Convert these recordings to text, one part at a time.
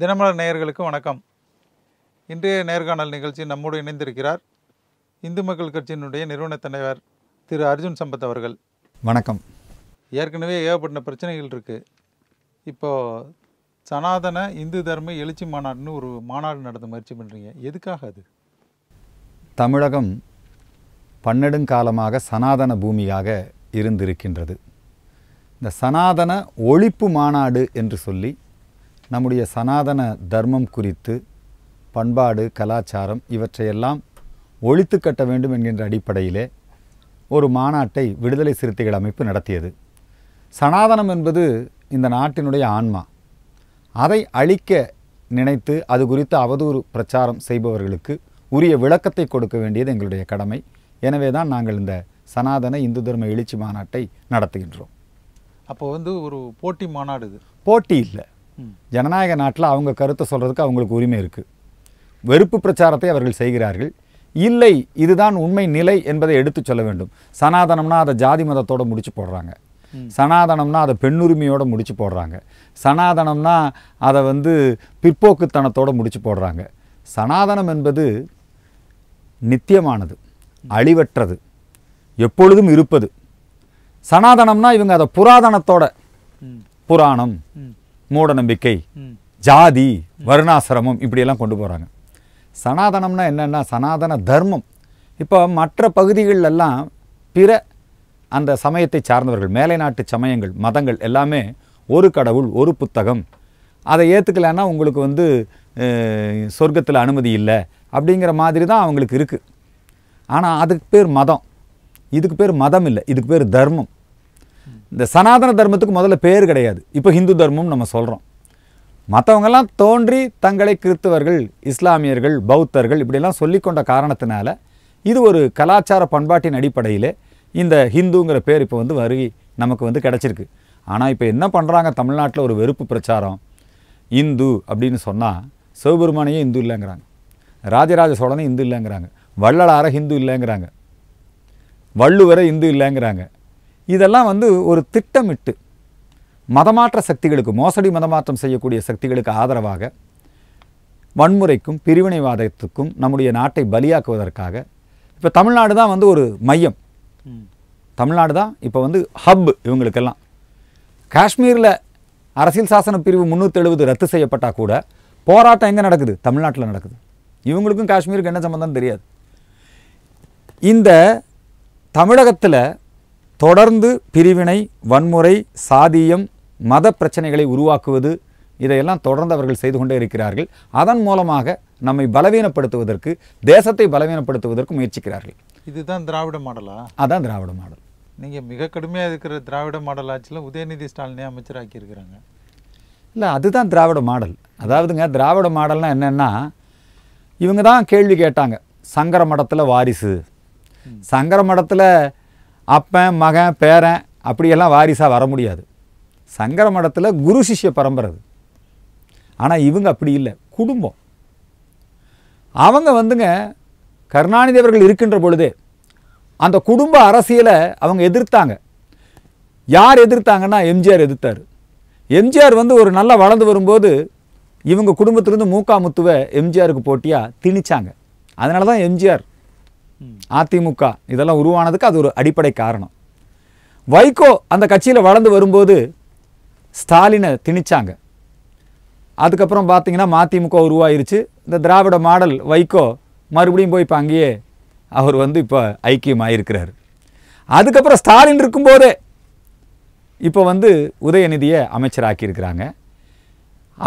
தினமலர் நேயர்களுக்கு வணக்கம் இன்றைய நேர்காணல் நிகழ்ச்சி நம்மோடு இணைந்திருக்கிறார் இந்து மக்கள் கட்சியினுடைய நிறுவன தலைவர் திரு அர்ஜுன் சம்பத் அவர்கள் வணக்கம் ஏற்கனவே ஏகப்பட்ட பிரச்சனைகள் இருக்குது இப்போது சனாதன இந்து தர்ம எழுச்சி மாநாடுன்னு ஒரு மாநாடு நடத்த முயற்சி பண்ணுறீங்க எதுக்காக அது தமிழகம் பன்னெடுங்காலமாக சனாதன பூமியாக இருந்திருக்கின்றது இந்த சனாதன ஒழிப்பு மாநாடு என்று சொல்லி நம்முடைய சனாதன தர்மம் குறித்து பண்பாடு கலாச்சாரம் இவற்றையெல்லாம் ஒழித்து கட்ட வேண்டும் என்கின்ற அடிப்படையிலே ஒரு மாநாட்டை விடுதலை சிறுத்தைகள் அமைப்பு நடத்தியது சனாதனம் என்பது இந்த நாட்டினுடைய ஆன்மா அதை அழிக்க நினைத்து அது குறித்து அவதூறு பிரச்சாரம் செய்பவர்களுக்கு உரிய விளக்கத்தை கொடுக்க வேண்டியது எங்களுடைய கடமை எனவே தான் நாங்கள் இந்த சனாதன இந்து தர்ம எழுச்சி மாநாட்டை நடத்துகின்றோம் அப்போ வந்து ஒரு போட்டி மாநாடு போட்டி இல்லை ஜனநாயக நாட்டில் அவங்க கருத்தை சொல்கிறதுக்கு அவங்களுக்கு உரிமை இருக்குது வெறுப்பு பிரச்சாரத்தை அவர்கள் செய்கிறார்கள் இல்லை இதுதான் உண்மை நிலை என்பதை எடுத்து சொல்ல வேண்டும் சனாதனம்னா அதை ஜாதி மதத்தோடு முடிச்சு போடுறாங்க சனாதனம்னா அதை பெண்ணுரிமையோடு முடிச்சு போடுறாங்க சனாதனம்னா அதை வந்து பிற்போக்குத்தனத்தோடு முடிச்சு போடுறாங்க சனாதனம் என்பது நித்தியமானது அழிவற்றது எப்பொழுதும் இருப்பது சனாதனம்னா இவங்க அதை புராதனத்தோட புராணம் மூட நம்பிக்கை ஜாதி வருணாசிரமம் இப்படியெல்லாம் கொண்டு போகிறாங்க சனாதனம்னா என்னென்னா சனாதன தர்மம் இப்போ மற்ற பகுதிகளெல்லாம் பிற அந்த சமயத்தை சார்ந்தவர்கள் மேலை நாட்டு சமயங்கள் மதங்கள் எல்லாமே ஒரு கடவுள் ஒரு புத்தகம் அதை ஏற்றுக்கலன்னா உங்களுக்கு வந்து சொர்க்கத்தில் அனுமதி இல்லை அப்படிங்கிற மாதிரி தான் அவங்களுக்கு இருக்குது ஆனால் அதுக்கு பேர் மதம் இதுக்கு பேர் மதம் இல்லை இதுக்கு பேர் தர்மம் இந்த சனாதன தர்மத்துக்கு முதல்ல பேர் கிடையாது இப்போ ஹிந்து தர்மம்னு நம்ம சொல்கிறோம் மற்றவங்கெல்லாம் தோன்றி தங்களை கிறிஸ்தவர்கள் இஸ்லாமியர்கள் பௌத்தர்கள் இப்படிலாம் சொல்லிக்கொண்ட காரணத்தினால இது ஒரு கலாச்சார பண்பாட்டின் அடிப்படையில் இந்த ஹிந்துங்கிற பேர் இப்போ வந்து வருகி நமக்கு வந்து கிடச்சிருக்கு ஆனால் இப்போ என்ன பண்ணுறாங்க தமிழ்நாட்டில் ஒரு வெறுப்பு பிரச்சாரம் இந்து அப்படின்னு சொன்னால் சிவபெருமானையே இந்து இல்லைங்கிறாங்க ராஜராஜ சோழனே இந்து இல்லைங்கிறாங்க வள்ளலாரை ஹிந்து இல்லைங்கிறாங்க வள்ளுவரை இந்து இல்லைங்கிறாங்க இதெல்லாம் வந்து ஒரு திட்டமிட்டு மதமாற்ற சக்திகளுக்கு மோசடி மதமாற்றம் செய்யக்கூடிய சக்திகளுக்கு ஆதரவாக வன்முறைக்கும் பிரிவினைவாதத்துக்கும் நம்முடைய நாட்டை பலியாக்குவதற்காக இப்போ தமிழ்நாடு தான் வந்து ஒரு மையம் தமிழ்நாடு தான் இப்போ வந்து ஹப் இவங்களுக்கெல்லாம் காஷ்மீரில் அரசியல் சாசன பிரிவு முந்நூற்றி எழுபது ரத்து செய்யப்பட்டால் கூட போராட்டம் எங்கே நடக்குது தமிழ்நாட்டில் நடக்குது இவங்களுக்கும் காஷ்மீருக்கு என்ன சம்மந்தம் தெரியாது இந்த தமிழகத்தில் தொடர்ந்து பிரிவினை வன்முறை சாதியம் மத பிரச்சனைகளை உருவாக்குவது இதையெல்லாம் தொடர்ந்து அவர்கள் செய்து கொண்டே இருக்கிறார்கள் அதன் மூலமாக நம்மை பலவீனப்படுத்துவதற்கு தேசத்தை பலவீனப்படுத்துவதற்கு முயற்சிக்கிறார்கள் இதுதான் திராவிட மாடலா அதான் திராவிட மாடல் நீங்கள் மிக கடுமையாக இருக்கிற திராவிட மாடல் ஆட்சியில் உதயநிதி ஸ்டாலினே அமைச்சராக்கி இருக்கிறாங்க இல்லை அதுதான் திராவிட மாடல் அதாவதுங்க திராவிட மாடல்னால் என்னென்னா இவங்க தான் கேள்வி கேட்டாங்க சங்கர மடத்தில் வாரிசு சங்கர மடத்தில் அப்பன் மகன் பேரன் அப்படியெல்லாம் வாரிசாக வர முடியாது சங்கர மடத்தில் குரு சிஷ்ய பரம்பரை ஆனால் இவங்க அப்படி இல்லை குடும்பம் அவங்க வந்துங்க கருணாநிதி அவர்கள் இருக்கின்ற பொழுதே அந்த குடும்ப அரசியலை அவங்க எதிர்த்தாங்க யார் எதிர்த்தாங்கன்னா எம்ஜிஆர் எதிர்த்தார் எம்ஜிஆர் வந்து ஒரு நல்லா வளர்ந்து வரும்போது இவங்க குடும்பத்திலேருந்து மூக்கா முத்துவை எம்ஜிஆருக்கு போட்டியாக திணிச்சாங்க அதனால தான் எம்ஜிஆர் அதிமுக இதெல்லாம் உருவானதுக்கு அது ஒரு அடிப்படை காரணம் வைகோ அந்த கட்சியில் வளர்ந்து வரும்போது ஸ்டாலினை திணிச்சாங்க அதுக்கப்புறம் பார்த்தீங்கன்னா மதிமுக உருவாயிருச்சு இந்த திராவிட மாடல் வைகோ மறுபடியும் போய் இப்போ அங்கேயே அவர் வந்து இப்போ ஐக்கியமாயிருக்கிறார் அதுக்கப்புறம் ஸ்டாலின் இருக்கும்போதே இப்போ வந்து உதயநிதியை அமைச்சராக்கியிருக்கிறாங்க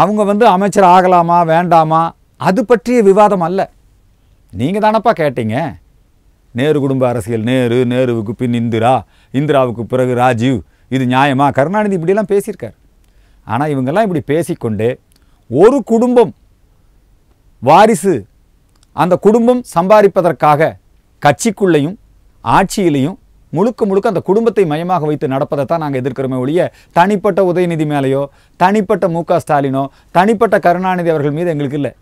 அவங்க வந்து அமைச்சர் ஆகலாமா வேண்டாமா அது பற்றிய விவாதம் அல்ல நீங்கள் தானப்பா கேட்டீங்க நேரு குடும்ப அரசியல் நேரு நேருவுக்கு பின் இந்திரா இந்திராவுக்கு பிறகு ராஜீவ் இது நியாயமாக கருணாநிதி இப்படிலாம் பேசியிருக்கார் ஆனால் இவங்கெல்லாம் இப்படி பேசிக்கொண்டே ஒரு குடும்பம் வாரிசு அந்த குடும்பம் சம்பாதிப்பதற்காக கட்சிக்குள்ளேயும் ஆட்சியிலையும் முழுக்க முழுக்க அந்த குடும்பத்தை மையமாக வைத்து நடப்பதை தான் நாங்கள் எதிர்க்கிறோமே ஒழிய தனிப்பட்ட உதயநிதி மேலேயோ தனிப்பட்ட மு ஸ்டாலினோ தனிப்பட்ட கருணாநிதி அவர்கள் மீது எங்களுக்கு இல்லை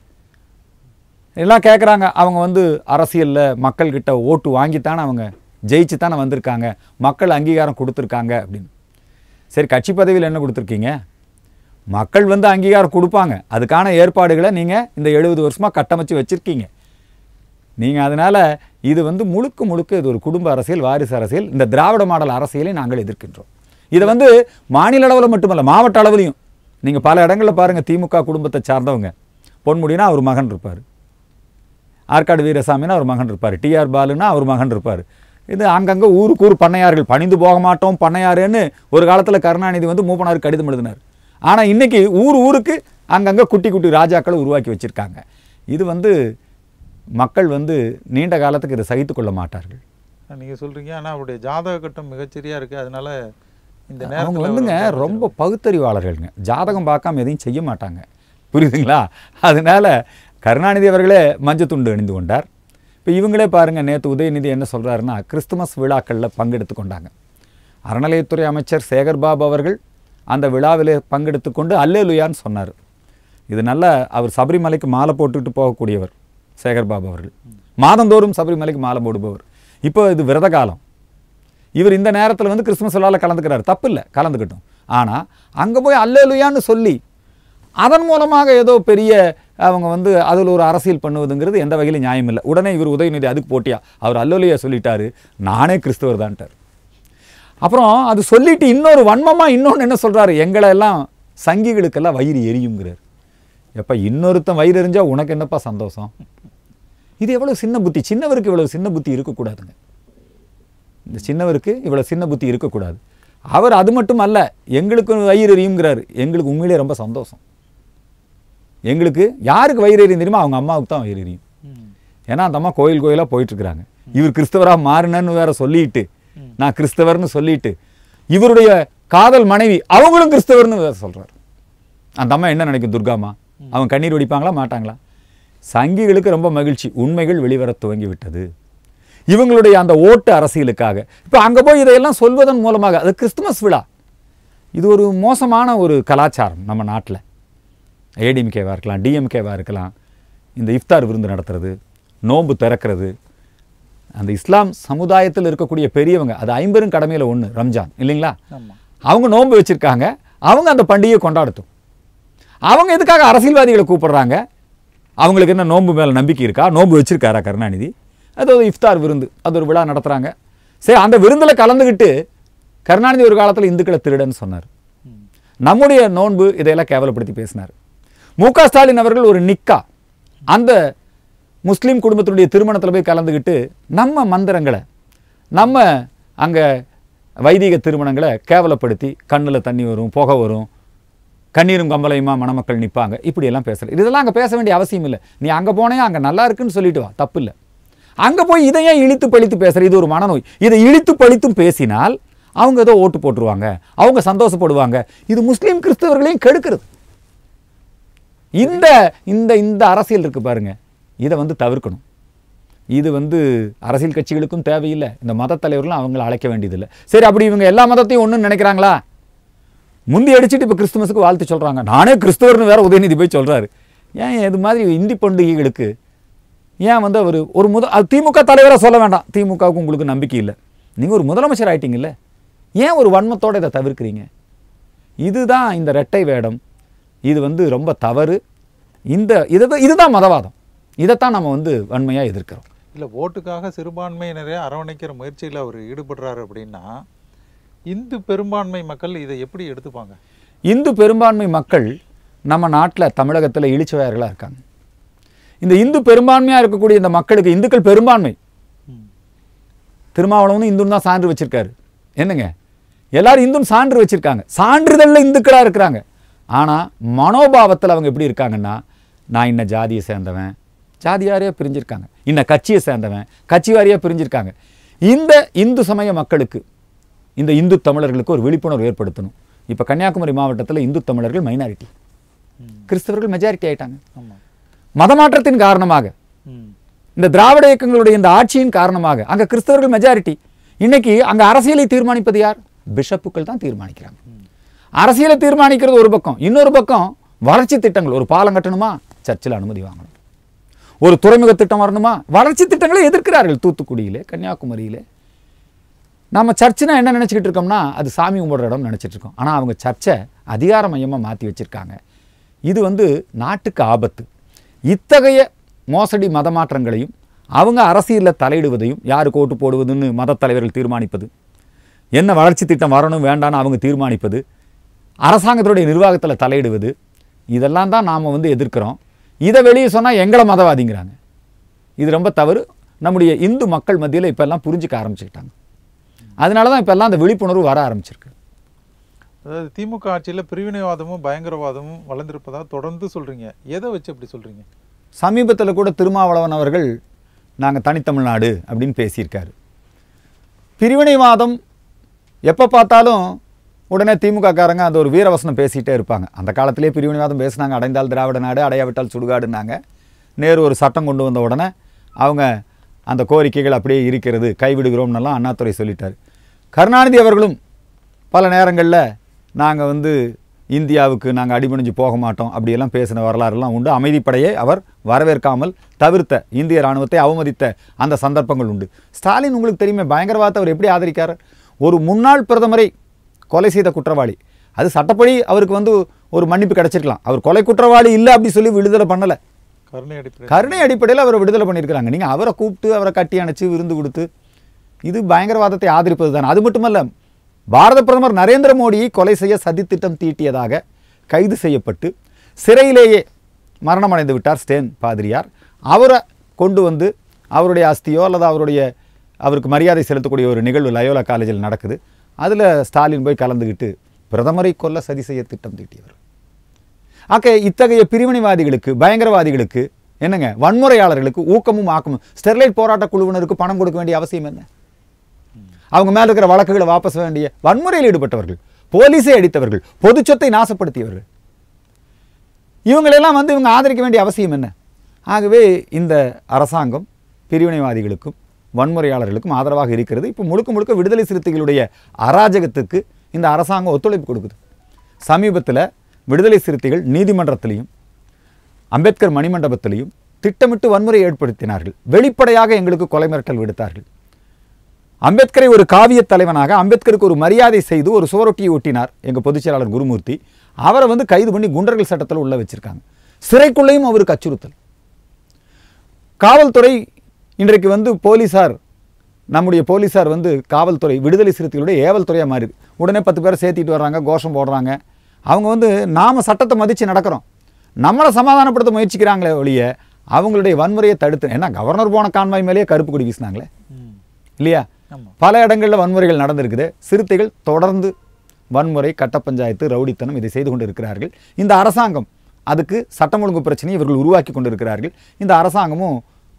எல்லாம் கேட்குறாங்க அவங்க வந்து அரசியலில் மக்கள்கிட்ட ஓட்டு வாங்கித்தானே அவங்க ஜெயிச்சு தானே வந்திருக்காங்க மக்கள் அங்கீகாரம் கொடுத்துருக்காங்க அப்படின்னு சரி கட்சி பதவியில் என்ன கொடுத்துருக்கீங்க மக்கள் வந்து அங்கீகாரம் கொடுப்பாங்க அதுக்கான ஏற்பாடுகளை நீங்கள் இந்த எழுபது வருஷமாக கட்டமைச்சு வச்சுருக்கீங்க நீங்கள் அதனால் இது வந்து முழுக்க முழுக்க இது ஒரு குடும்ப அரசியல் வாரிசு அரசியல் இந்த திராவிட மாடல் அரசியலை நாங்கள் எதிர்க்கின்றோம் இதை வந்து மாநில அளவில் மட்டுமல்ல மாவட்ட அளவுலையும் நீங்கள் பல இடங்களில் பாருங்கள் திமுக குடும்பத்தை சார்ந்தவங்க பொன்முடினா அவர் மகன் இருப்பார் ஆற்காடு வீரசாமினா அவர் மகன் இருப்பார் டிஆர் பாலுனா அவர் மகன் இருப்பார் இது அங்கங்கே ஊருக்கு ஊர் பண்ணையார்கள் பணிந்து போக மாட்டோம் பண்ணையாருன்னு ஒரு காலத்தில் கருணாநிதி வந்து மூப்பனார் கடிதம் எழுதினார் ஆனால் இன்றைக்கி ஊர் ஊருக்கு அங்கங்கே குட்டி குட்டி ராஜாக்களை உருவாக்கி வச்சுருக்காங்க இது வந்து மக்கள் வந்து நீண்ட காலத்துக்கு இதை சகித்து கொள்ள மாட்டார்கள் நீங்கள் சொல்கிறீங்க ஆனால் அவருடைய ஜாதக கட்டம் மிகச்சரியாக இருக்குது அதனால் இந்த அவங்க வந்துங்க ரொம்ப பகுத்தறிவாளர்கள்ங்க ஜாதகம் பார்க்காம எதையும் செய்ய மாட்டாங்க புரியுதுங்களா அதனால் கருணாநிதி அவர்களே மஞ்சத்துண்டு துண்டு அணிந்து கொண்டார் இப்போ இவங்களே பாருங்கள் நேற்று உதயநிதி என்ன சொல்கிறாருன்னா கிறிஸ்துமஸ் விழாக்களில் பங்கெடுத்து கொண்டாங்க அறநிலையத்துறை அமைச்சர் சேகர்பாபு அவர்கள் அந்த விழாவில் பங்கெடுத்து கொண்டு அல்லேலுயான்னு சொன்னார் இது நல்லா அவர் சபரிமலைக்கு மாலை போட்டுக்கிட்டு போகக்கூடியவர் சேகர்பாபு அவர்கள் மாதந்தோறும் சபரிமலைக்கு மாலை போடுபவர் இப்போ இது விரத காலம் இவர் இந்த நேரத்தில் வந்து கிறிஸ்துமஸ் விழாவில் கலந்துக்கிறார் தப்பு இல்லை கலந்துக்கிட்டோம் ஆனால் அங்கே போய் அல்லேலுயான்னு சொல்லி அதன் மூலமாக ஏதோ பெரிய அவங்க வந்து அதில் ஒரு அரசியல் பண்ணுவதுங்கிறது எந்த வகையிலும் நியாயம் இல்லை உடனே இவர் உதயநிதி அதுக்கு போட்டியா அவர் அல்லோலியா சொல்லிட்டார் நானே கிறிஸ்தவர் தான்ட்டார் அப்புறம் அது சொல்லிட்டு இன்னொரு வன்மமாக இன்னொன்று என்ன சொல்கிறாரு எங்களை எல்லாம் சங்கிகளுக்கெல்லாம் வயிறு எரியுங்கிறார் எப்போ இன்னொருத்தன் வயிறு எரிஞ்சால் உனக்கு என்னப்பா சந்தோஷம் இது எவ்வளோ சின்ன புத்தி சின்னவருக்கு இவ்வளோ சின்ன புத்தி இருக்கக்கூடாதுங்க இந்த சின்னவருக்கு இவ்வளோ சின்ன புத்தி இருக்கக்கூடாது அவர் அது மட்டும் அல்ல எங்களுக்கு வயிறு எரியுங்கிறார் எங்களுக்கு உண்மையிலே ரொம்ப சந்தோஷம் எங்களுக்கு யாருக்கு வயிறறியும் தெரியுமா அவங்க அம்மாவுக்கு தான் வயிறறியும் ஏன்னா அந்த அம்மா கோயில் கோயிலாக போயிட்டுருக்குறாங்க இவர் கிறிஸ்தவராக மாறினன்னு வேற சொல்லிட்டு நான் கிறிஸ்தவர்னு சொல்லிட்டு இவருடைய காதல் மனைவி அவங்களும் கிறிஸ்தவர்னு வேற சொல்கிறார் அந்த அம்மா என்ன நினைக்கும் துர்காமா அவங்க கண்ணீர் வெடிப்பாங்களா மாட்டாங்களா சங்கிகளுக்கு ரொம்ப மகிழ்ச்சி உண்மைகள் வெளிவர துவங்கி விட்டது இவங்களுடைய அந்த ஓட்டு அரசியலுக்காக இப்போ அங்கே போய் இதையெல்லாம் சொல்வதன் மூலமாக அது கிறிஸ்துமஸ் விழா இது ஒரு மோசமான ஒரு கலாச்சாரம் நம்ம நாட்டில் ஏடிஎம்கேவாக இருக்கலாம் டிஎம்கேவாக இருக்கலாம் இந்த இஃப்தார் விருந்து நடத்துறது நோன்பு திறக்கிறது அந்த இஸ்லாம் சமுதாயத்தில் இருக்கக்கூடிய பெரியவங்க அது ஐம்பெரும் கடமையில் ஒன்று ரம்ஜான் இல்லைங்களா அவங்க நோன்பு வச்சுருக்காங்க அவங்க அந்த பண்டிகையை கொண்டாடட்டும் அவங்க எதுக்காக அரசியல்வாதிகளை கூப்பிடுறாங்க அவங்களுக்கு என்ன நோன்பு மேலே நம்பிக்கை இருக்கா நோன்பு வச்சுருக்காரா கருணாநிதி அது ஒரு இஃப்தார் விருந்து அது ஒரு விழா நடத்துகிறாங்க சரி அந்த விருந்தில் கலந்துக்கிட்டு கருணாநிதி ஒரு காலத்தில் இந்துக்களை திருடன்னு சொன்னார் நம்முடைய நோன்பு இதையெல்லாம் கேவலப்படுத்தி பேசினார் மு ஸ்டாலின் அவர்கள் ஒரு நிக்கா அந்த முஸ்லீம் குடும்பத்தினுடைய திருமணத்தில் போய் கலந்துக்கிட்டு நம்ம மந்திரங்களை நம்ம அங்கே வைதிக திருமணங்களை கேவலப்படுத்தி கண்ணில் தண்ணி வரும் புகை வரும் கண்ணீரும் கம்பலையுமா மணமக்கள் நிற்பாங்க இப்படியெல்லாம் பேசுகிறேன் இதெல்லாம் அங்கே பேச வேண்டிய அவசியம் இல்லை நீ அங்கே போனே அங்கே நல்லா இருக்குன்னு சொல்லிட்டு வா தப்பு இல்லை அங்கே போய் இதையே இழித்து பழித்து பேசுகிற இது ஒரு மனநோய் இதை இழித்து பழித்தும் பேசினால் அவங்க ஏதோ ஓட்டு போட்டுருவாங்க அவங்க சந்தோஷப்படுவாங்க இது முஸ்லீம் கிறிஸ்தவர்களையும் கெடுக்கிறது இந்த இந்த இந்த அரசியல் இருக்குது பாருங்கள் இதை வந்து தவிர்க்கணும் இது வந்து அரசியல் கட்சிகளுக்கும் தேவையில்லை இந்த மத தலைவர்களும் அவங்கள அழைக்க வேண்டியதில்லை சரி அப்படி இவங்க எல்லா மதத்தையும் ஒன்றுன்னு நினைக்கிறாங்களா முந்தி அடிச்சுட்டு இப்போ கிறிஸ்துமஸுக்கு வாழ்த்து சொல்கிறாங்க நானே கிறிஸ்துவர்னு வேறு உதயநிதி போய் சொல்கிறாரு ஏன் இது மாதிரி இந்தி பண்டிகைகளுக்கு ஏன் வந்து அவர் ஒரு முத அது திமுக தலைவராக சொல்ல வேண்டாம் திமுகவுக்கு உங்களுக்கு நம்பிக்கை இல்லை நீங்கள் ஒரு முதலமைச்சர் ஆயிட்டீங்கல்ல ஏன் ஒரு வன்மத்தோடு இதை தவிர்க்கிறீங்க இதுதான் இந்த ரெட்டை வேடம் இது வந்து ரொம்ப தவறு இந்த இதை இதுதான் மதவாதம் இதைத்தான் நம்ம வந்து வன்மையாக எதிர்க்கிறோம் இல்லை ஓட்டுக்காக சிறுபான்மையினரே அரவணைக்கிற முயற்சியில் அவர் ஈடுபடுறாரு அப்படின்னா இந்து பெரும்பான்மை மக்கள் இதை எப்படி எடுத்துப்பாங்க இந்து பெரும்பான்மை மக்கள் நம்ம நாட்டில் தமிழகத்தில் இழிச்சவையார்களாக இருக்காங்க இந்த இந்து பெரும்பான்மையாக இருக்கக்கூடிய இந்த மக்களுக்கு இந்துக்கள் பெரும்பான்மை திருமாவளவனும் இந்துன்னு தான் சான்று வச்சுருக்காரு என்னங்க எல்லாரும் இந்துன்னு சான்று வச்சுருக்காங்க சான்றிதழில் இந்துக்களாக இருக்கிறாங்க ஆனால் மனோபாவத்தில் அவங்க எப்படி இருக்காங்கன்னா நான் இன்ன ஜாதியை சேர்ந்தவன் ஜாதியாரியாக பிரிஞ்சிருக்காங்க இன்ன கட்சியை சேர்ந்தவன் கட்சி வாரியாக பிரிஞ்சிருக்காங்க இந்த இந்து சமய மக்களுக்கு இந்த இந்து தமிழர்களுக்கு ஒரு விழிப்புணர்வு ஏற்படுத்தணும் இப்போ கன்னியாகுமரி மாவட்டத்தில் இந்து தமிழர்கள் மைனாரிட்டி கிறிஸ்தவர்கள் மெஜாரிட்டி ஆயிட்டாங்க மதமாற்றத்தின் காரணமாக இந்த திராவிட இயக்கங்களுடைய இந்த ஆட்சியின் காரணமாக அங்கே கிறிஸ்தவர்கள் மெஜாரிட்டி இன்னைக்கு அங்கே அரசியலை தீர்மானிப்பது யார் பிஷப்புக்கள் தான் தீர்மானிக்கிறாங்க அரசியலை தீர்மானிக்கிறது ஒரு பக்கம் இன்னொரு பக்கம் வளர்ச்சி திட்டங்கள் ஒரு பாலம் கட்டணுமா சர்ச்சில் அனுமதி வாங்கணும் ஒரு துறைமுக திட்டம் வரணுமா வளர்ச்சி திட்டங்களை எதிர்க்கிறார்கள் தூத்துக்குடியிலே கன்னியாகுமரியில் நம்ம சர்ச்சுனா என்ன நினச்சிக்கிட்டு இருக்கோம்னா அது சாமி கும்பிட்ற இடம் நினச்சிட்டு இருக்கோம் ஆனால் அவங்க சர்ச்சை அதிகார மையமாக மாற்றி வச்சுருக்காங்க இது வந்து நாட்டுக்கு ஆபத்து இத்தகைய மோசடி மத மாற்றங்களையும் அவங்க அரசியலில் தலையிடுவதையும் யாருக்கு ஓட்டு போடுவதுன்னு மத தலைவர்கள் தீர்மானிப்பது என்ன வளர்ச்சி திட்டம் வரணும் வேண்டான்னு அவங்க தீர்மானிப்பது அரசாங்கத்தினுடைய நிர்வாகத்தில் தலையிடுவது இதெல்லாம் தான் நாம் வந்து எதிர்க்கிறோம் இதை வெளியே சொன்னால் எங்களை மதவாதிங்கிறாங்க இது ரொம்ப தவறு நம்முடைய இந்து மக்கள் மத்தியில் இப்போல்லாம் புரிஞ்சிக்க ஆரம்பிச்சுக்கிட்டாங்க அதனால தான் இப்போல்லாம் அந்த விழிப்புணர்வு வர ஆரம்பிச்சிருக்கு அதாவது திமுக ஆட்சியில் பிரிவினைவாதமும் பயங்கரவாதமும் வளர்ந்துருப்பதாக தொடர்ந்து சொல்கிறீங்க எதை வச்சு அப்படி சொல்கிறீங்க சமீபத்தில் கூட திருமாவளவன் அவர்கள் நாங்கள் தனித்தமிழ்நாடு அப்படின்னு பேசியிருக்காரு பிரிவினைவாதம் எப்போ பார்த்தாலும் உடனே திமுக காரங்க அந்த ஒரு வீரவசனம் பேசிகிட்டே இருப்பாங்க அந்த காலத்திலே பிரிவினைவாதம் பேசினாங்க அடைந்தால் திராவிட நாடு அடையாவிட்டால் சுடுகாடுனாங்க நேரு ஒரு சட்டம் கொண்டு வந்த உடனே அவங்க அந்த கோரிக்கைகள் அப்படியே இருக்கிறது கைவிடுகிறோம்னெல்லாம் அண்ணாத்துறை சொல்லிட்டார் கருணாநிதி அவர்களும் பல நேரங்களில் நாங்கள் வந்து இந்தியாவுக்கு நாங்கள் அடிபணிஞ்சு போக மாட்டோம் அப்படியெல்லாம் பேசின வரலாறுலாம் உண்டு அமைதிப்படையை அவர் வரவேற்காமல் தவிர்த்த இந்திய இராணுவத்தை அவமதித்த அந்த சந்தர்ப்பங்கள் உண்டு ஸ்டாலின் உங்களுக்கு தெரியுமே பயங்கரவாதத்தை அவர் எப்படி ஆதரிக்கார் ஒரு முன்னாள் பிரதமரை கொலை செய்த குற்றவாளி அது சட்டப்படி அவருக்கு வந்து ஒரு மன்னிப்பு கிடைச்சிருக்கலாம் அவர் கொலை குற்றவாளி இல்லை அப்படின்னு சொல்லி விடுதலை பண்ணலை கருணை அடிப்படை கருணை அடிப்படையில் அவரை விடுதலை பண்ணியிருக்கிறாங்க நீங்கள் அவரை கூப்பிட்டு அவரை கட்டி அணைச்சி விருந்து கொடுத்து இது பயங்கரவாதத்தை ஆதரிப்பது தான் அது மட்டுமல்ல பாரத பிரதமர் நரேந்திர மோடியை கொலை செய்ய சதித்திட்டம் தீட்டியதாக கைது செய்யப்பட்டு சிறையிலேயே மரணமடைந்து விட்டார் ஸ்டேன் பாதிரியார் அவரை கொண்டு வந்து அவருடைய அஸ்தியோ அல்லது அவருடைய அவருக்கு மரியாதை செலுத்தக்கூடிய ஒரு நிகழ்வு லயோலா காலேஜில் நடக்குது அதில் ஸ்டாலின் போய் கலந்துக்கிட்டு பிரதமரை கொல்ல சதி செய்ய திட்டம் தீட்டியவர் ஆக்க இத்தகைய பிரிவினைவாதிகளுக்கு பயங்கரவாதிகளுக்கு என்னங்க வன்முறையாளர்களுக்கு ஊக்கமும் ஆக்கமும் ஸ்டெர்லைட் போராட்ட குழுவினருக்கு பணம் கொடுக்க வேண்டிய அவசியம் என்ன அவங்க மேலே இருக்கிற வழக்குகளை வாபஸ் வேண்டிய வன்முறையில் ஈடுபட்டவர்கள் போலீஸை அடித்தவர்கள் பொது சொத்தை நாசப்படுத்தியவர்கள் இவங்களெல்லாம் வந்து இவங்க ஆதரிக்க வேண்டிய அவசியம் என்ன ஆகவே இந்த அரசாங்கம் பிரிவினைவாதிகளுக்கும் வன்முறையாளர்களுக்கும் ஆதரவாக இருக்கிறது இப்போ முழுக்க முழுக்க விடுதலை சிறுத்தைகளுடைய அராஜகத்துக்கு இந்த அரசாங்கம் ஒத்துழைப்பு கொடுக்குது சமீபத்தில் விடுதலை சிறுத்தைகள் நீதிமன்றத்திலையும் அம்பேத்கர் மணிமண்டபத்திலையும் திட்டமிட்டு வன்முறை ஏற்படுத்தினார்கள் வெளிப்படையாக எங்களுக்கு கொலை மிரட்டல் விடுத்தார்கள் அம்பேத்கரை ஒரு காவிய தலைவனாக அம்பேத்கருக்கு ஒரு மரியாதை செய்து ஒரு சுவரொட்டியை ஒட்டினார் எங்கள் பொதுச் செயலாளர் குருமூர்த்தி அவரை வந்து கைது பண்ணி குண்டர்கள் சட்டத்தில் உள்ள வச்சுருக்காங்க சிறைக்குள்ளேயும் அவருக்கு அச்சுறுத்தல் காவல்துறை இன்றைக்கு வந்து போலீஸார் நம்முடைய போலீஸார் வந்து காவல்துறை விடுதலை சிறுத்தைகளுடைய ஏவல் துறையாக மாறிது உடனே பத்து பேரை சேர்த்திட்டு வர்றாங்க கோஷம் போடுறாங்க அவங்க வந்து நாம் சட்டத்தை மதித்து நடக்கிறோம் நம்மளை சமாதானப்படுத்த முயற்சிக்கிறாங்களே ஒழிய அவங்களுடைய வன்முறையை தடுத்து ஏன்னா கவர்னர் போன கான்வாய் மேலேயே கருப்பு குடி வீசினாங்களே இல்லையா பல இடங்களில் வன்முறைகள் நடந்திருக்குது சிறுத்தைகள் தொடர்ந்து வன்முறை கட்ட பஞ்சாயத்து ரவுடித்தனம் இதை செய்து கொண்டு இருக்கிறார்கள் இந்த அரசாங்கம் அதுக்கு சட்டம் ஒழுங்கு பிரச்சனையை இவர்கள் உருவாக்கி கொண்டிருக்கிறார்கள் இந்த அரசாங்கமும்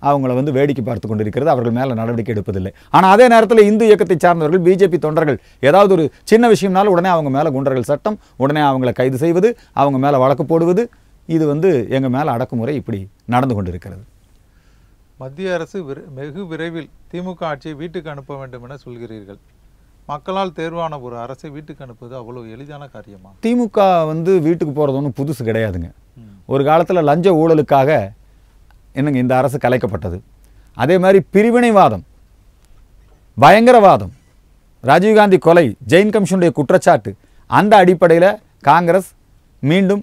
அவங்கள வந்து வேடிக்கை பார்த்து கொண்டிருக்கிறது அவர்கள் மேலே நடவடிக்கை எடுப்பதில்லை ஆனால் அதே நேரத்தில் இந்து இயக்கத்தை சார்ந்தவர்கள் பிஜேபி தொண்டர்கள் ஏதாவது ஒரு சின்ன விஷயம்னாலும் உடனே அவங்க மேலே குண்டர்கள் சட்டம் உடனே அவங்கள கைது செய்வது அவங்க மேலே வழக்கு போடுவது இது வந்து எங்கள் மேலே அடக்குமுறை இப்படி நடந்து கொண்டிருக்கிறது மத்திய அரசு வெகு விரைவில் திமுக ஆட்சியை வீட்டுக்கு அனுப்ப வேண்டும் என சொல்கிறீர்கள் மக்களால் தேர்வான ஒரு அரசை வீட்டுக்கு அனுப்புவது அவ்வளோ எளிதான காரியமா திமுக வந்து வீட்டுக்கு போகிறது ஒன்றும் புதுசு கிடையாதுங்க ஒரு காலத்தில் லஞ்ச ஊழலுக்காக என்னங்க இந்த அரசு கலைக்கப்பட்டது அதே மாதிரி பிரிவினைவாதம் பயங்கரவாதம் ராஜீவ்காந்தி கொலை ஜெயின் கமிஷனுடைய குற்றச்சாட்டு அந்த அடிப்படையில் காங்கிரஸ் மீண்டும்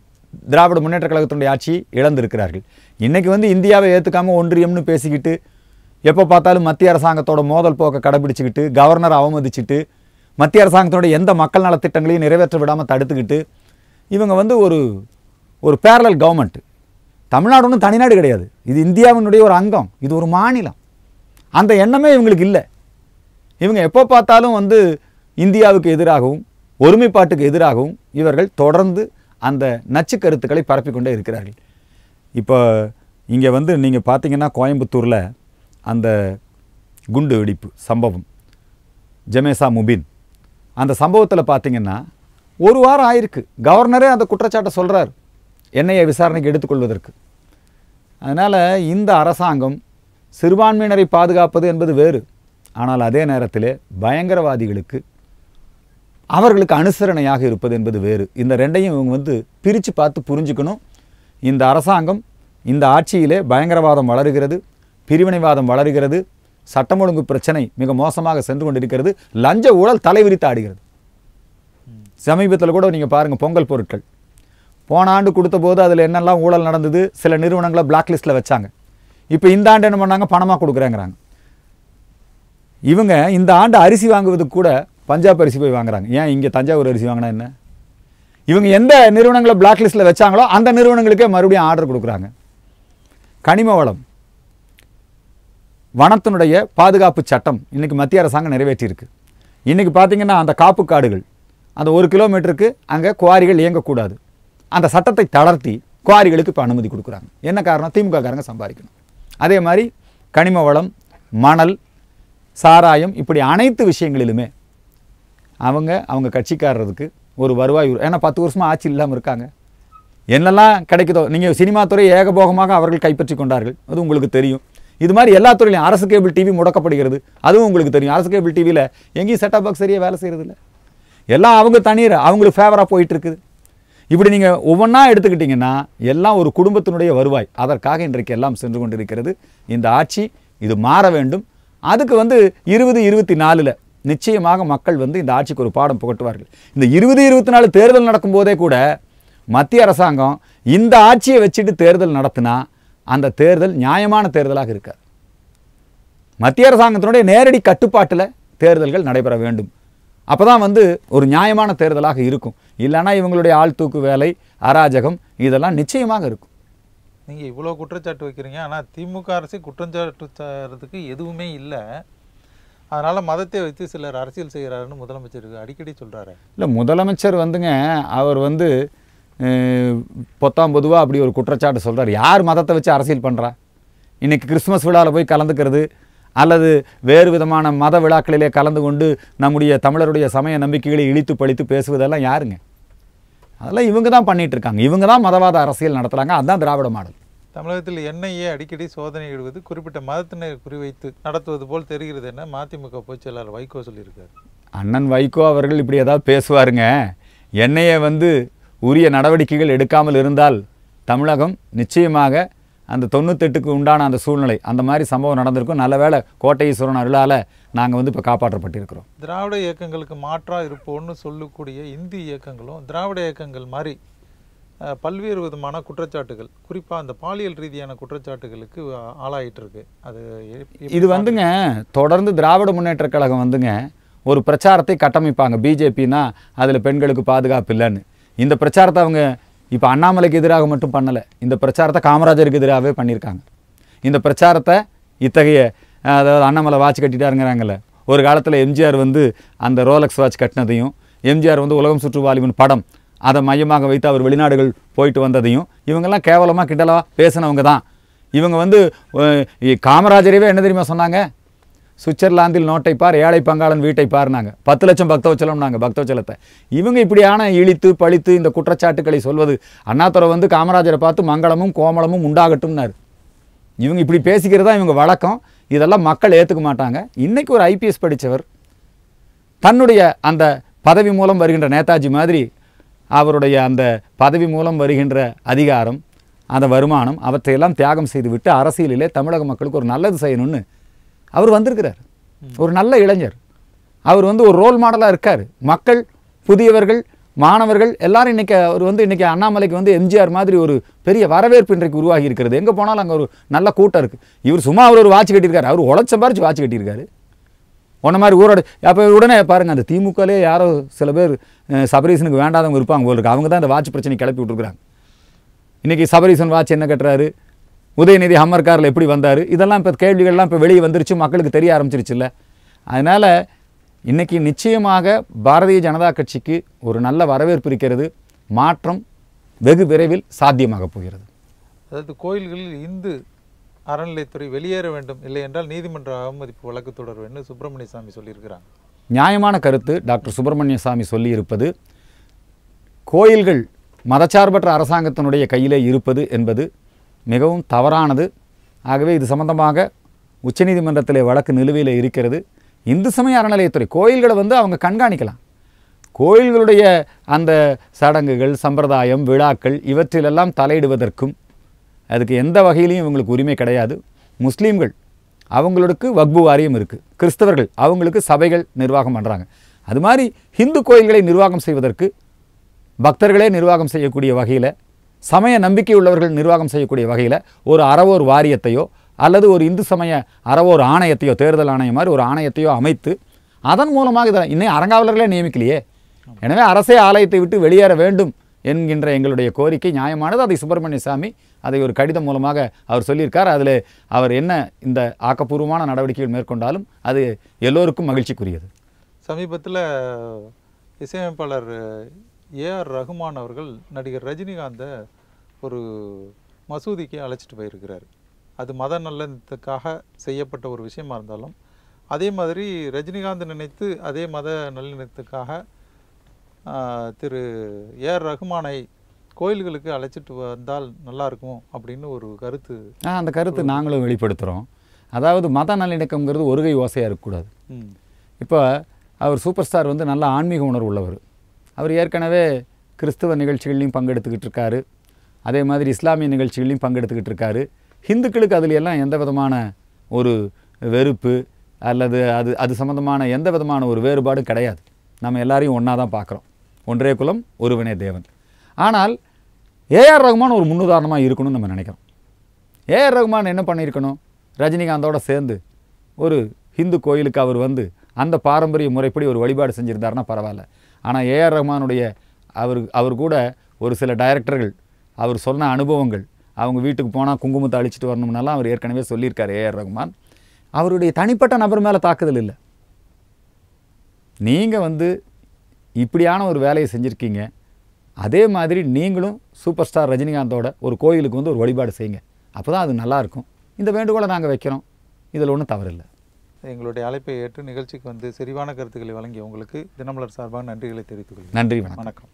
திராவிட முன்னேற்ற கழகத்தினுடைய ஆட்சியை இழந்திருக்கிறார்கள் இன்றைக்கி வந்து இந்தியாவை ஏற்றுக்காமல் ஒன்றியம்னு பேசிக்கிட்டு எப்போ பார்த்தாலும் மத்திய அரசாங்கத்தோட மோதல் போக்கை கடைபிடிச்சிக்கிட்டு கவர்னரை அவமதிச்சுட்டு மத்திய அரசாங்கத்தோட எந்த மக்கள் நலத்திட்டங்களையும் நிறைவேற்ற விடாமல் தடுத்துக்கிட்டு இவங்க வந்து ஒரு ஒரு பேரலல் கவர்மெண்ட்டு தமிழ்நாடு ஒன்றும் தனிநாடு கிடையாது இது இந்தியாவினுடைய ஒரு அங்கம் இது ஒரு மாநிலம் அந்த எண்ணமே இவங்களுக்கு இல்லை இவங்க எப்போ பார்த்தாலும் வந்து இந்தியாவுக்கு எதிராகவும் ஒருமைப்பாட்டுக்கு எதிராகவும் இவர்கள் தொடர்ந்து அந்த நச்சு கருத்துக்களை பரப்பிக்கொண்டே இருக்கிறார்கள் இப்போ இங்கே வந்து நீங்கள் பார்த்தீங்கன்னா கோயம்புத்தூரில் அந்த குண்டு வெடிப்பு சம்பவம் ஜமேசா முபின் அந்த சம்பவத்தில் பார்த்தீங்கன்னா ஒரு வாரம் ஆயிருக்கு கவர்னரே அந்த குற்றச்சாட்டை சொல்கிறார் என்ஐஏ விசாரணைக்கு எடுத்துக்கொள்வதற்கு அதனால் இந்த அரசாங்கம் சிறுபான்மையினரை பாதுகாப்பது என்பது வேறு ஆனால் அதே நேரத்தில் பயங்கரவாதிகளுக்கு அவர்களுக்கு அனுசரணையாக இருப்பது என்பது வேறு இந்த ரெண்டையும் இவங்க வந்து பிரித்து பார்த்து புரிஞ்சுக்கணும் இந்த அரசாங்கம் இந்த ஆட்சியிலே பயங்கரவாதம் வளருகிறது பிரிவினைவாதம் வளருகிறது சட்டம் ஒழுங்கு பிரச்சனை மிக மோசமாக சென்று கொண்டிருக்கிறது லஞ்ச ஊழல் தலைவிரித்து ஆடுகிறது சமீபத்தில் கூட நீங்கள் பாருங்கள் பொங்கல் பொருட்கள் போன ஆண்டு கொடுத்த போது அதில் என்னெல்லாம் ஊழல் நடந்தது சில நிறுவனங்களை பிளாக் லிஸ்ட்டில் வச்சாங்க இப்போ இந்த ஆண்டு என்ன பண்ணாங்க பணமாக கொடுக்குறேங்கிறாங்க இவங்க இந்த ஆண்டு அரிசி வாங்குவதுக்கு கூட பஞ்சாப் அரிசி போய் வாங்குறாங்க ஏன் இங்கே தஞ்சாவூர் அரிசி வாங்கினா என்ன இவங்க எந்த நிறுவனங்களை பிளாக் லிஸ்ட்டில் வச்சாங்களோ அந்த நிறுவனங்களுக்கே மறுபடியும் ஆர்டர் கொடுக்குறாங்க கனிம வளம் வனத்தினுடைய பாதுகாப்பு சட்டம் இன்றைக்கி மத்திய அரசாங்கம் நிறைவேற்றியிருக்கு இன்றைக்கி பார்த்திங்கன்னா அந்த காப்பு காடுகள் அந்த ஒரு கிலோமீட்டருக்கு அங்கே குவாரிகள் இயங்கக்கூடாது அந்த சட்டத்தை தளர்த்தி குவாரிகளுக்கு இப்போ அனுமதி கொடுக்குறாங்க என்ன காரணம் திமுககாரங்க சம்பாதிக்கணும் அதே மாதிரி கனிம வளம் மணல் சாராயம் இப்படி அனைத்து விஷயங்களிலுமே அவங்க அவங்க கட்சிக்காரருக்கு ஒரு வருவாய் ஏன்னா பத்து வருஷமாக ஆட்சி இல்லாமல் இருக்காங்க என்னெல்லாம் கிடைக்குதோ நீங்கள் சினிமா துறை ஏகபோகமாக அவர்கள் கைப்பற்றி கொண்டார்கள் அது உங்களுக்கு தெரியும் இது மாதிரி எல்லா துறையிலையும் அரசு கேபிள் டிவி முடக்கப்படுகிறது அதுவும் உங்களுக்கு தெரியும் அரசு கேபிள் டிவியில் எங்கேயும் செட்டப் பாக்ஸ் சரியாக வேலை இல்லை எல்லாம் அவங்க தனியார் அவங்களுக்கு ஃபேவராக போயிட்டுருக்குது இப்படி நீங்கள் ஒவ்வொன்றா எடுத்துக்கிட்டிங்கன்னா எல்லாம் ஒரு குடும்பத்தினுடைய வருவாய் அதற்காக இன்றைக்கு எல்லாம் சென்று கொண்டிருக்கிறது இந்த ஆட்சி இது மாற வேண்டும் அதுக்கு வந்து இருபது இருபத்தி நாலில் நிச்சயமாக மக்கள் வந்து இந்த ஆட்சிக்கு ஒரு பாடம் புகட்டுவார்கள் இந்த இருபது இருபத்தி நாலு தேர்தல் நடக்கும்போதே கூட மத்திய அரசாங்கம் இந்த ஆட்சியை வச்சுட்டு தேர்தல் நடத்தினா அந்த தேர்தல் நியாயமான தேர்தலாக இருக்காது மத்திய அரசாங்கத்தினுடைய நேரடி கட்டுப்பாட்டில் தேர்தல்கள் நடைபெற வேண்டும் அப்போ தான் வந்து ஒரு நியாயமான தேர்தலாக இருக்கும் இல்லைனா இவங்களுடைய ஆள் தூக்கு வேலை அராஜகம் இதெல்லாம் நிச்சயமாக இருக்கும் நீங்கள் இவ்வளோ குற்றச்சாட்டு வைக்கிறீங்க ஆனால் திமுக அரசு குற்றச்சாட்டு செய்கிறதுக்கு எதுவுமே இல்லை அதனால் மதத்தை வைத்து சிலர் அரசியல் செய்கிறாருன்னு முதலமைச்சர் அடிக்கடி சொல்கிறாரு இல்லை முதலமைச்சர் வந்துங்க அவர் வந்து பொத்தாம் பொதுவாக அப்படி ஒரு குற்றச்சாட்டு சொல்கிறார் யார் மதத்தை வச்சு அரசியல் பண்ணுறா இன்றைக்கி கிறிஸ்மஸ் விழாவில் போய் கலந்துக்கிறது அல்லது வேறு விதமான மத விழாக்களிலே கலந்து கொண்டு நம்முடைய தமிழருடைய சமய நம்பிக்கைகளை இழித்து பழித்து பேசுவதெல்லாம் யாருங்க அதெல்லாம் இவங்க தான் பண்ணிகிட்ருக்காங்க இருக்காங்க இவங்க தான் மதவாத அரசியல் நடத்துகிறாங்க அதுதான் திராவிட மாடல் தமிழகத்தில் என்ஐஏ அடிக்கடி சோதனையிடுவது குறிப்பிட்ட மதத்தினரை குறிவைத்து நடத்துவது போல் தெரிகிறது என்ன மதிமுக பொதுச் செயலாளர் வைகோ சொல்லியிருக்காரு அண்ணன் வைகோ அவர்கள் இப்படி ஏதாவது பேசுவாருங்க என்ஐஏ வந்து உரிய நடவடிக்கைகள் எடுக்காமல் இருந்தால் தமிழகம் நிச்சயமாக அந்த தொண்ணூத்தெட்டுக்கு உண்டான அந்த சூழ்நிலை அந்த மாதிரி சம்பவம் நடந்திருக்கும் நல்ல வேலை கோட்டையீஸ்வரன் அருளால் நாங்கள் வந்து இப்போ காப்பாற்றப்பட்டிருக்கிறோம் திராவிட இயக்கங்களுக்கு மாற்றாக இருப்போம்னு சொல்லக்கூடிய இந்தி இயக்கங்களும் திராவிட இயக்கங்கள் மாதிரி பல்வேறு விதமான குற்றச்சாட்டுகள் குறிப்பாக அந்த பாலியல் ரீதியான குற்றச்சாட்டுகளுக்கு ஆளாயிட்டு இருக்கு அது இது வந்துங்க தொடர்ந்து திராவிட முன்னேற்ற கழகம் வந்துங்க ஒரு பிரச்சாரத்தை கட்டமைப்பாங்க பிஜேபினா அதில் பெண்களுக்கு பாதுகாப்பு இல்லைன்னு இந்த பிரச்சாரத்தை அவங்க இப்போ அண்ணாமலைக்கு எதிராக மட்டும் பண்ணலை இந்த பிரச்சாரத்தை காமராஜருக்கு எதிராகவே பண்ணியிருக்காங்க இந்த பிரச்சாரத்தை இத்தகைய அதாவது அண்ணாமலை வாட்ச் கட்டிட்டாருங்கிறாங்கல்ல ஒரு காலத்தில் எம்ஜிஆர் வந்து அந்த ரோலக்ஸ் வாட்ச் கட்டினதையும் எம்ஜிஆர் வந்து உலகம் சுற்று வாலிபன் படம் அதை மையமாக வைத்து அவர் வெளிநாடுகள் போயிட்டு வந்ததையும் இவங்கெல்லாம் கேவலமாக கிண்டலாக பேசினவங்க தான் இவங்க வந்து காமராஜரவே என்ன தெரியுமா சொன்னாங்க சுவிட்சர்லாந்தில் நோட்டை பார் ஏழை பங்காளன் வீட்டை பாருனாங்க பத்து லட்சம் நாங்கள் பக்தவச்சலத்தை இவங்க இப்படியான இழித்து பழித்து இந்த குற்றச்சாட்டுக்களை சொல்வது அண்ணாத்துறை வந்து காமராஜரை பார்த்து மங்களமும் கோமளமும் உண்டாகட்டும்னார் இவங்க இப்படி பேசிக்கிறதா இவங்க வழக்கம் இதெல்லாம் மக்கள் ஏற்றுக்க மாட்டாங்க இன்றைக்கி ஒரு ஐபிஎஸ் படித்தவர் தன்னுடைய அந்த பதவி மூலம் வருகின்ற நேதாஜி மாதிரி அவருடைய அந்த பதவி மூலம் வருகின்ற அதிகாரம் அந்த வருமானம் அவற்றையெல்லாம் தியாகம் செய்துவிட்டு அரசியலிலே தமிழக மக்களுக்கு ஒரு நல்லது செய்யணும்னு அவர் வந்திருக்கிறார் ஒரு நல்ல இளைஞர் அவர் வந்து ஒரு ரோல் மாடலாக இருக்கார் மக்கள் புதியவர்கள் மாணவர்கள் எல்லாரும் இன்றைக்கி அவர் வந்து இன்றைக்கி அண்ணாமலைக்கு வந்து எம்ஜிஆர் மாதிரி ஒரு பெரிய வரவேற்பு இன்றைக்கு உருவாகி இருக்கிறது எங்கே போனாலும் அங்கே ஒரு நல்ல கூட்டம் இருக்குது இவர் சும்மா அவர் ஒரு வாட்ச் கட்டியிருக்காரு அவர் உழைச்சம்பாரிச்சு வாட்ச் கட்டியிருக்காரு உன்ன மாதிரி ஊரோட அப்போ உடனே பாருங்கள் அந்த திமுகலே யாரோ சில பேர் சபரீசனுக்கு வேண்டாதவங்க இருப்பாங்க போல இருக்கு அவங்க தான் இந்த வாட்ச் பிரச்சனை கிளப்பி விட்டுருக்குறாங்க இன்றைக்கி சபரீசன் வாட்ச் என்ன கட்டுறாரு உதயநிதி ஹம்மர்காரில் எப்படி வந்தார் இதெல்லாம் இப்போ கேள்விகள்லாம் இப்போ வெளியே வந்துருச்சு மக்களுக்கு தெரிய இல்லை அதனால் இன்றைக்கி நிச்சயமாக பாரதிய ஜனதா கட்சிக்கு ஒரு நல்ல வரவேற்பு இருக்கிறது மாற்றம் வெகு விரைவில் சாத்தியமாக போகிறது அதாவது கோயில்களில் இந்து அறநிலைத்துறை வெளியேற வேண்டும் இல்லை என்றால் நீதிமன்ற அவமதிப்பு வழக்கு தொடரும் என்று சுப்பிரமணிய சாமி சொல்லியிருக்கிறாங்க நியாயமான கருத்து டாக்டர் சுப்பிரமணிய சாமி சொல்லியிருப்பது கோயில்கள் மதச்சார்பற்ற அரசாங்கத்தினுடைய கையிலே இருப்பது என்பது மிகவும் தவறானது ஆகவே இது சம்பந்தமாக உச்சநீதிமன்றத்தில் வழக்கு நிலுவையில் இருக்கிறது இந்து சமய அறநிலையத்துறை கோயில்களை வந்து அவங்க கண்காணிக்கலாம் கோயில்களுடைய அந்த சடங்குகள் சம்பிரதாயம் விழாக்கள் இவற்றிலெல்லாம் தலையிடுவதற்கும் அதுக்கு எந்த வகையிலையும் இவங்களுக்கு உரிமை கிடையாது முஸ்லீம்கள் அவங்களுக்கு வக்பு வாரியம் இருக்குது கிறிஸ்தவர்கள் அவங்களுக்கு சபைகள் நிர்வாகம் பண்ணுறாங்க அது மாதிரி ஹிந்து கோயில்களை நிர்வாகம் செய்வதற்கு பக்தர்களே நிர்வாகம் செய்யக்கூடிய வகையில் சமய நம்பிக்கையுள்ளவர்கள் நிர்வாகம் செய்யக்கூடிய வகையில் ஒரு அறவோர் வாரியத்தையோ அல்லது ஒரு இந்து சமய அறவோர் ஆணையத்தையோ தேர்தல் ஆணையம் மாதிரி ஒரு ஆணையத்தையோ அமைத்து அதன் மூலமாக இதை இன்னும் அறங்காவலர்களே நியமிக்கலையே எனவே அரசே ஆலயத்தை விட்டு வெளியேற வேண்டும் என்கின்ற எங்களுடைய கோரிக்கை நியாயமானது அதை சுப்பிரமணிய சாமி அதை ஒரு கடிதம் மூலமாக அவர் சொல்லியிருக்கார் அதில் அவர் என்ன இந்த ஆக்கப்பூர்வமான நடவடிக்கைகள் மேற்கொண்டாலும் அது எல்லோருக்கும் மகிழ்ச்சிக்குரியது சமீபத்தில் இசையமைப்பாளர் ஏஆர் ரகுமான் அவர்கள் நடிகர் ரஜினிகாந்தை ஒரு மசூதிக்கு அழைச்சிட்டு போயிருக்கிறார் அது மத நல்லத்துக்காக செய்யப்பட்ட ஒரு விஷயமா இருந்தாலும் அதே மாதிரி ரஜினிகாந்த் நினைத்து அதே மத நல்லிணத்துக்காக திரு ஏஆர் ரகுமானை கோயில்களுக்கு அழைச்சிட்டு வந்தால் நல்லா இருக்கும் அப்படின்னு ஒரு கருத்து அந்த கருத்து நாங்களும் வெளிப்படுத்துகிறோம் அதாவது மத நல்லிணக்கம்ங்கிறது ஒருகை ஓசையாக இருக்கக்கூடாது இப்போ அவர் சூப்பர் ஸ்டார் வந்து நல்ல ஆன்மீக உணர்வு உள்ளவர் அவர் ஏற்கனவே கிறிஸ்துவ நிகழ்ச்சிகள்லையும் பங்கெடுத்துக்கிட்டு இருக்காரு அதே மாதிரி இஸ்லாமிய நிகழ்ச்சிகள்லையும் பங்கெடுத்துக்கிட்டு இருக்காரு ஹிந்துக்களுக்கு அதில் எல்லாம் எந்த விதமான ஒரு வெறுப்பு அல்லது அது அது சம்மந்தமான எந்த விதமான ஒரு வேறுபாடும் கிடையாது நம்ம எல்லாரையும் ஒன்றா தான் பார்க்குறோம் ஒன்றே குலம் ஒருவனே தேவன் ஆனால் ஏஆர் ரகுமான் ஒரு முன்னுதாரணமாக இருக்கணும்னு நம்ம நினைக்கிறோம் ஏஆர் ரகுமான் என்ன பண்ணியிருக்கணும் ரஜினிகாந்தோடு சேர்ந்து ஒரு ஹிந்து கோயிலுக்கு அவர் வந்து அந்த பாரம்பரிய முறைப்படி ஒரு வழிபாடு செஞ்சுருந்தாருன்னா பரவாயில்ல ஆனால் ஏஆர் ரஹ்மானுடைய அவர் அவர் கூட ஒரு சில டைரக்டர்கள் அவர் சொன்ன அனுபவங்கள் அவங்க வீட்டுக்கு போனால் குங்குமத்தை அழிச்சிட்டு வரணும்னாலாம் அவர் ஏற்கனவே சொல்லியிருக்கார் ஏஆர் ரஹ்மான் அவருடைய தனிப்பட்ட நபர் மேலே தாக்குதல் இல்லை நீங்கள் வந்து இப்படியான ஒரு வேலையை செஞ்சுருக்கீங்க அதே மாதிரி நீங்களும் சூப்பர் ஸ்டார் ரஜினிகாந்தோட ஒரு கோயிலுக்கு வந்து ஒரு வழிபாடு செய்யுங்க அப்போ தான் அது நல்லாயிருக்கும் இந்த வேண்டுகோளை நாங்கள் வைக்கிறோம் இதில் ஒன்றும் தவறில்லை எங்களுடைய அழைப்பை ஏற்று நிகழ்ச்சிக்கு வந்து செறிவான கருத்துக்களை வழங்கிய உங்களுக்கு தினமலர் சார்பாக நன்றிகளை தெரிவித்துக் கொள்கிறேன் நன்றி வணக்கம்